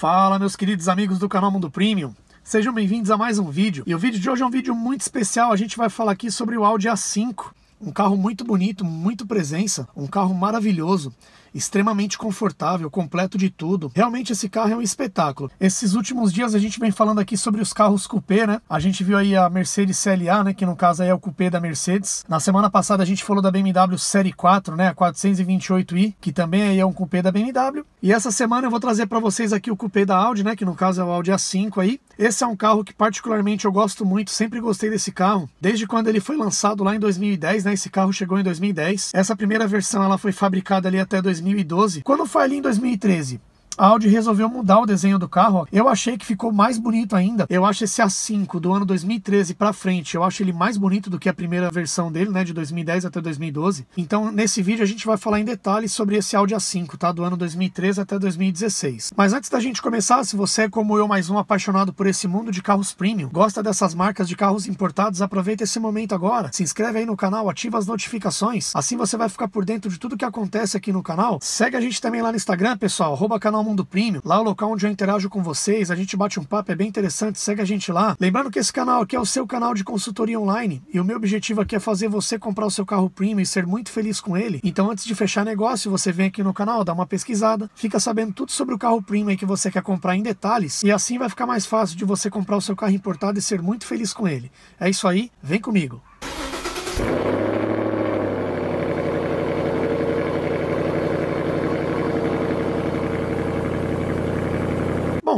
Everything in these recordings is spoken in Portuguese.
Fala meus queridos amigos do canal Mundo Premium, sejam bem-vindos a mais um vídeo. E o vídeo de hoje é um vídeo muito especial, a gente vai falar aqui sobre o Audi A5, um carro muito bonito, muito presença, um carro maravilhoso extremamente confortável, completo de tudo. Realmente esse carro é um espetáculo. Esses últimos dias a gente vem falando aqui sobre os carros coupé, né? A gente viu aí a Mercedes CLA, né, que no caso aí é o coupé da Mercedes. Na semana passada a gente falou da BMW Série 4, né, a 428i, que também aí é um coupé da BMW. E essa semana eu vou trazer para vocês aqui o coupé da Audi, né, que no caso é o Audi A5 aí. Esse é um carro que particularmente eu gosto muito, sempre gostei desse carro. Desde quando ele foi lançado lá em 2010, né, esse carro chegou em 2010. Essa primeira versão ela foi fabricada ali até 2010 2012, quando foi ali em 2013, a Audi resolveu mudar o desenho do carro. Eu achei que ficou mais bonito ainda. Eu acho esse A5 do ano 2013 para frente, eu acho ele mais bonito do que a primeira versão dele, né, de 2010 até 2012. Então, nesse vídeo a gente vai falar em detalhes sobre esse Audi A5, tá, do ano 2013 até 2016. Mas antes da gente começar, se você é como eu, mais um apaixonado por esse mundo de carros premium, gosta dessas marcas de carros importados, aproveita esse momento agora. Se inscreve aí no canal, ativa as notificações, assim você vai ficar por dentro de tudo que acontece aqui no canal. Segue a gente também lá no Instagram, pessoal, canal Mundo Premium, lá é o local onde eu interajo com vocês, a gente bate um papo, é bem interessante, segue a gente lá. Lembrando que esse canal aqui é o seu canal de consultoria online e o meu objetivo aqui é fazer você comprar o seu carro premium e ser muito feliz com ele. Então antes de fechar negócio, você vem aqui no canal, dá uma pesquisada, fica sabendo tudo sobre o carro premium que você quer comprar em detalhes e assim vai ficar mais fácil de você comprar o seu carro importado e ser muito feliz com ele. É isso aí, vem comigo.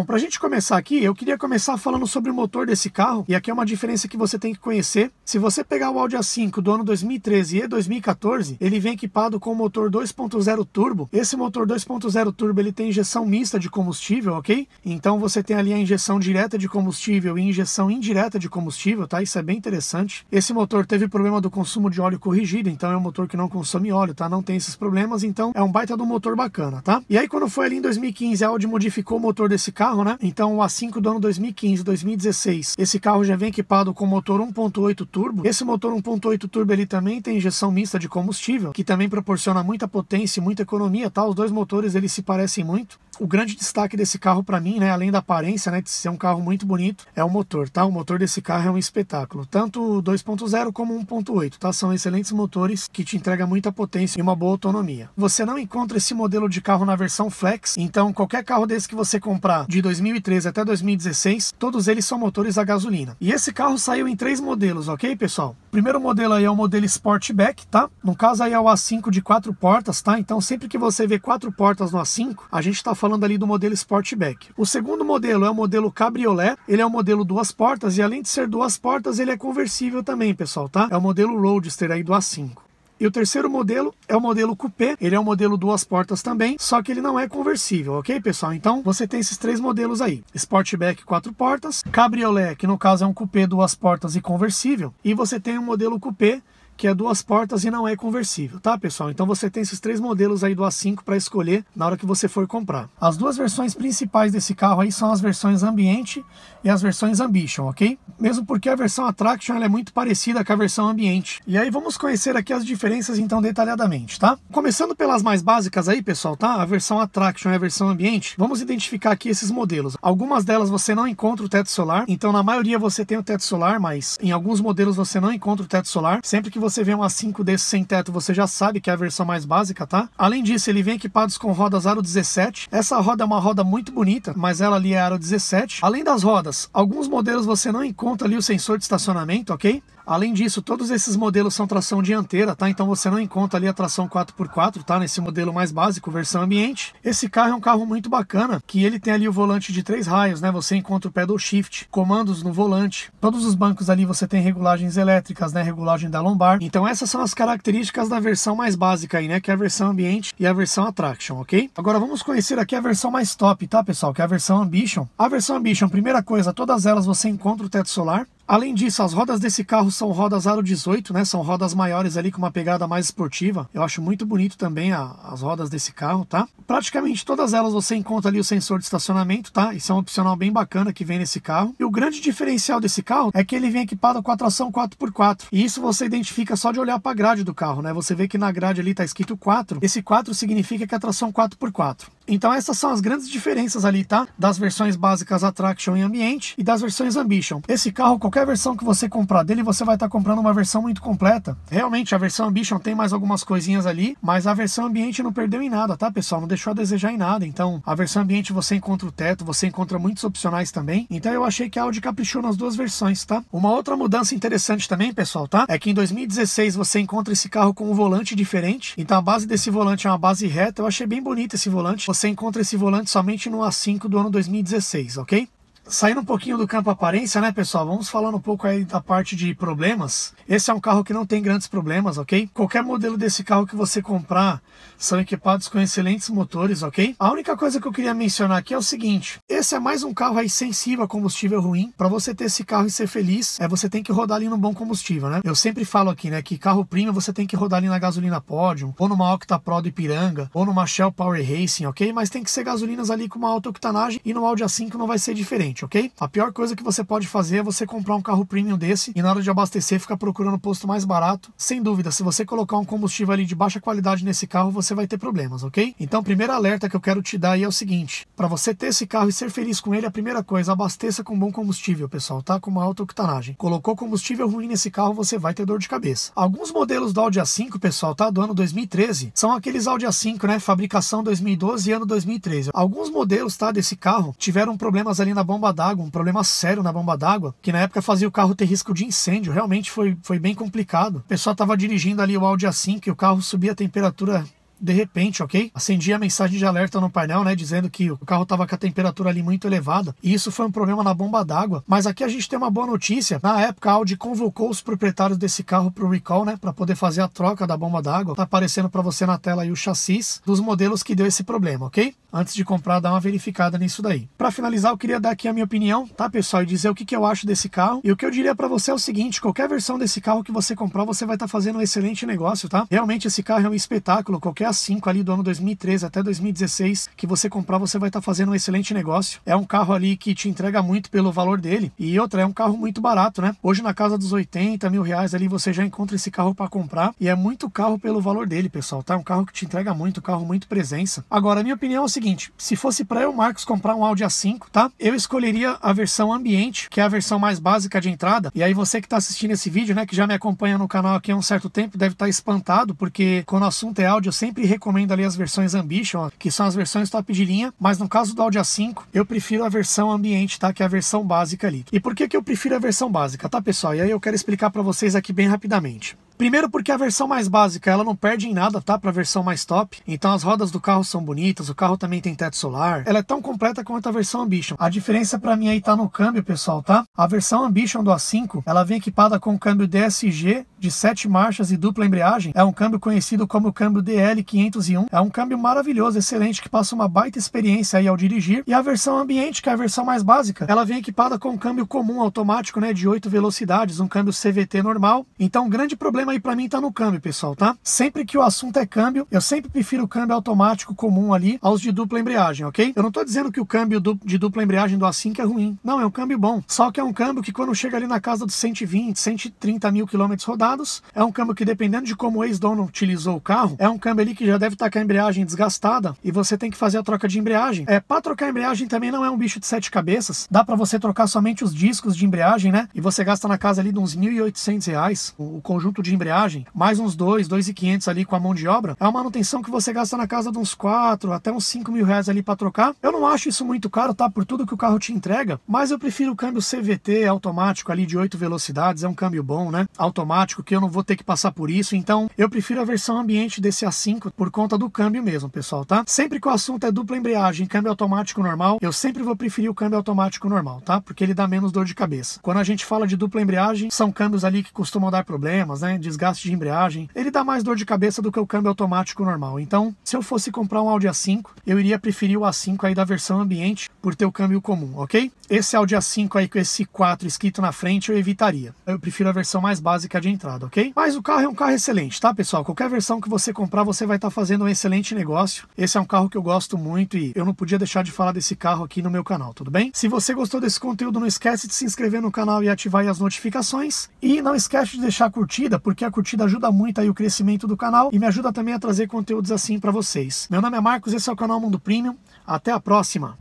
Bom, então, para a gente começar aqui, eu queria começar falando sobre o motor desse carro, e aqui é uma diferença que você tem que conhecer. Se você pegar o Audi A5 do ano 2013 e 2014, ele vem equipado com o motor 2.0 turbo. Esse motor 2.0 turbo, ele tem injeção mista de combustível, ok? Então você tem ali a injeção direta de combustível e injeção indireta de combustível, tá? Isso é bem interessante. Esse motor teve problema do consumo de óleo corrigido, então é um motor que não consome óleo, tá? Não tem esses problemas, então é um baita de um motor bacana, tá? E aí quando foi ali em 2015, a Audi modificou o motor desse carro, carro, né? Então o A5 do ano 2015, 2016, esse carro já vem equipado com motor 1.8 turbo. Esse motor 1.8 turbo ele também tem injeção mista de combustível, que também proporciona muita potência e muita economia, tá? Os dois motores eles se parecem muito o grande destaque desse carro para mim, né, além da aparência, né, de ser um carro muito bonito, é o motor, tá? O motor desse carro é um espetáculo, tanto 2.0 como 1.8, tá? São excelentes motores que te entregam muita potência e uma boa autonomia. Você não encontra esse modelo de carro na versão flex, então qualquer carro desse que você comprar de 2013 até 2016, todos eles são motores a gasolina. E esse carro saiu em três modelos, ok, pessoal? O primeiro modelo aí é o modelo Sportback, tá? No caso aí é o A5 de quatro portas, tá? Então sempre que você vê quatro portas no A5, a gente tá falando falando ali do modelo Sportback. O segundo modelo é o modelo Cabriolet, ele é um modelo duas portas e além de ser duas portas, ele é conversível também, pessoal, tá? É o modelo Roadster aí do A5. E o terceiro modelo é o modelo coupé, ele é um modelo duas portas também, só que ele não é conversível, ok, pessoal? Então, você tem esses três modelos aí. Sportback quatro portas, Cabriolet, que no caso é um coupé duas portas e conversível, e você tem o um modelo coupé que é duas portas e não é conversível, tá pessoal? Então você tem esses três modelos aí do A5 para escolher na hora que você for comprar. As duas versões principais desse carro aí são as versões Ambiente e as versões Ambition, ok? Mesmo porque a versão Attraction é muito parecida com a versão Ambiente. E aí vamos conhecer aqui as diferenças então detalhadamente, tá? Começando pelas mais básicas aí, pessoal, tá? A versão Attraction e a versão Ambiente, vamos identificar aqui esses modelos. Algumas delas você não encontra o teto solar, então na maioria você tem o teto solar, mas em alguns modelos você não encontra o teto solar. Sempre que você você vê uma 5 desse sem teto, você já sabe que é a versão mais básica, tá? Além disso, ele vem equipados com rodas aro 17. Essa roda é uma roda muito bonita, mas ela ali é aro 17. Além das rodas, alguns modelos você não encontra ali o sensor de estacionamento, ok? Além disso, todos esses modelos são tração dianteira, tá? Então você não encontra ali a tração 4x4, tá? Nesse modelo mais básico, versão ambiente. Esse carro é um carro muito bacana, que ele tem ali o volante de três raios, né? Você encontra o pedal shift, comandos no volante. Todos os bancos ali você tem regulagens elétricas, né? Regulagem da lombar. Então essas são as características da versão mais básica aí, né? Que é a versão ambiente e a versão attraction, ok? Agora vamos conhecer aqui a versão mais top, tá, pessoal? Que é a versão Ambition. A versão Ambition, primeira coisa, todas elas você encontra o teto solar. Além disso, as rodas desse carro são rodas aro 18, né? São rodas maiores ali com uma pegada mais esportiva. Eu acho muito bonito também a, as rodas desse carro, tá? Praticamente todas elas você encontra ali o sensor de estacionamento, tá? Isso é um opcional bem bacana que vem nesse carro. E o grande diferencial desse carro é que ele vem equipado com a tração 4x4. E isso você identifica só de olhar para a grade do carro, né? Você vê que na grade ali tá escrito 4. Esse 4 significa que é a tração 4x4. Então essas são as grandes diferenças ali, tá? Das versões básicas Attraction e Ambiente e das versões Ambition. Esse carro, qualquer qualquer versão que você comprar dele, você vai estar tá comprando uma versão muito completa. Realmente, a versão Ambition tem mais algumas coisinhas ali, mas a versão Ambiente não perdeu em nada, tá, pessoal? Não deixou a desejar em nada. Então, a versão Ambiente você encontra o teto, você encontra muitos opcionais também. Então, eu achei que a Audi caprichou nas duas versões, tá? Uma outra mudança interessante também, pessoal, tá? É que em 2016 você encontra esse carro com um volante diferente. Então, a base desse volante é uma base reta. Eu achei bem bonito esse volante. Você encontra esse volante somente no A5 do ano 2016, ok? Saindo um pouquinho do campo aparência, né, pessoal? Vamos falando um pouco aí da parte de problemas. Esse é um carro que não tem grandes problemas, ok? Qualquer modelo desse carro que você comprar são equipados com excelentes motores, ok? A única coisa que eu queria mencionar aqui é o seguinte: esse é mais um carro aí sensível a combustível ruim. Para você ter esse carro e ser feliz, é você tem que rodar ali no bom combustível, né? Eu sempre falo aqui, né, que carro premium você tem que rodar ali na gasolina Podium, ou numa Octa Pro do Ipiranga, ou numa Shell Power Racing, ok? Mas tem que ser gasolinas ali com uma alta octanagem e no Audi A5 não vai ser diferente frente, ok? A pior coisa que você pode fazer é você comprar um carro premium desse e na hora de abastecer ficar procurando posto mais barato. Sem dúvida, se você colocar um combustível ali de baixa qualidade nesse carro, você vai ter problemas, ok? Então, primeiro alerta que eu quero te dar aí é o seguinte: para você ter esse carro e ser feliz com ele, a primeira coisa, abasteça com bom combustível, pessoal, tá? Com uma alta octanagem. Colocou combustível ruim nesse carro, você vai ter dor de cabeça. Alguns modelos do Audi A5, pessoal, tá? Do ano 2013, são aqueles Audi A5, né? Fabricação 2012 e ano 2013. Alguns modelos, tá? Desse carro tiveram problemas ali na bomba bomba d'água, um problema sério na bomba d'água, que na época fazia o carro ter risco de incêndio. Realmente foi, foi bem complicado. O pessoal estava dirigindo ali o Audi A5 e o carro subia a temperatura de repente, ok? Acendia a mensagem de alerta no painel, né? Dizendo que o carro estava com a temperatura ali muito elevada. E isso foi um problema na bomba d'água. Mas aqui a gente tem uma boa notícia. Na época, a Audi convocou os proprietários desse carro para o recall, né? Para poder fazer a troca da bomba d'água. Tá aparecendo para você na tela aí o chassis dos modelos que deu esse problema, ok? antes de comprar, dá uma verificada nisso daí. Para finalizar, eu queria dar aqui a minha opinião, tá, pessoal, e dizer o que, que eu acho desse carro. E o que eu diria para você é o seguinte: qualquer versão desse carro que você comprar, você vai estar tá fazendo um excelente negócio, tá? Realmente esse carro é um espetáculo. Qualquer A5 ali do ano 2013 até 2016 que você comprar, você vai estar tá fazendo um excelente negócio. É um carro ali que te entrega muito pelo valor dele. E outra, é um carro muito barato, né? Hoje na casa dos 80 mil reais ali você já encontra esse carro para comprar. E é muito carro pelo valor dele, pessoal, tá? É um carro que te entrega muito, carro muito presença. Agora, a minha opinião é o seguinte, seguinte, se fosse para eu, Marcos, comprar um Audi A5, tá? Eu escolheria a versão ambiente, que é a versão mais básica de entrada. E aí você que está assistindo esse vídeo, né, que já me acompanha no canal aqui há um certo tempo, deve estar tá espantado, porque quando o assunto é áudio, eu sempre recomendo ali as versões Ambition, ó, que são as versões top de linha, mas no caso do Audi A5, eu prefiro a versão ambiente, tá? Que é a versão básica ali. E por que que eu prefiro a versão básica, tá, pessoal? E aí eu quero explicar para vocês aqui bem rapidamente. Primeiro porque é a versão mais básica, ela não perde em nada, tá? Pra versão mais top. Então as rodas do carro são bonitas, o carro também tem teto solar. Ela é tão completa quanto a versão Ambition. A diferença para mim aí tá no câmbio, pessoal, tá? A versão Ambition do A5, ela vem equipada com um câmbio DSG de 7 marchas e dupla embreagem. É um câmbio conhecido como o câmbio DL501. É um câmbio maravilhoso, excelente, que passa uma baita experiência aí ao dirigir. E a versão Ambiente, que é a versão mais básica, ela vem equipada com um câmbio comum automático, né, de 8 velocidades, um câmbio CVT normal. Então, um grande problema tema aí para mim tá no câmbio, pessoal, tá? Sempre que o assunto é câmbio, eu sempre prefiro o câmbio automático comum ali aos de dupla embreagem, ok? Eu não tô dizendo que o câmbio de dupla embreagem do A5 é ruim. Não, é um câmbio bom. Só que é um câmbio que quando chega ali na casa dos 120, 130 mil quilômetros rodados, é um câmbio que dependendo de como o ex-dono utilizou o carro, é um câmbio ali que já deve estar tá com a embreagem desgastada e você tem que fazer a troca de embreagem. É, para trocar a embreagem também não é um bicho de sete cabeças. Dá para você trocar somente os discos de embreagem, né? E você gasta na casa ali de uns 1.800 reais o conjunto de embreagem, mais uns 2, 2,500 ali com a mão de obra, é uma manutenção que você gasta na casa de uns 4 até uns 5 mil reais ali para trocar. Eu não acho isso muito caro, tá? Por tudo que o carro te entrega, mas eu prefiro o câmbio CVT automático ali de 8 velocidades, é um câmbio bom, né? Automático, que eu não vou ter que passar por isso, então eu prefiro a versão ambiente desse A5 por conta do câmbio mesmo, pessoal, tá? Sempre que o assunto é dupla embreagem, câmbio automático normal, eu sempre vou preferir o câmbio automático normal, tá? Porque ele dá menos dor de cabeça. Quando a gente fala de dupla embreagem, são câmbios ali que costumam dar problemas, né? desgaste de embreagem, ele dá mais dor de cabeça do que o câmbio automático normal. Então, se eu fosse comprar um Audi A5, eu iria preferir o A5 aí da versão ambiente por ter o câmbio comum, ok? Esse Audi A5 aí com esse 4 escrito na frente eu evitaria. Eu prefiro a versão mais básica de entrada, ok? Mas o carro é um carro excelente, tá, pessoal? Qualquer versão que você comprar, você vai estar tá fazendo um excelente negócio. Esse é um carro que eu gosto muito e eu não podia deixar de falar desse carro aqui no meu canal, tudo bem? Se você gostou desse conteúdo, não esquece de se inscrever no canal e ativar as notificações. E não esquece de deixar a curtida, porque porque a curtida ajuda muito aí o crescimento do canal e me ajuda também a trazer conteúdos assim para vocês. Meu nome é Marcos, esse é o canal Mundo Premium. Até a próxima!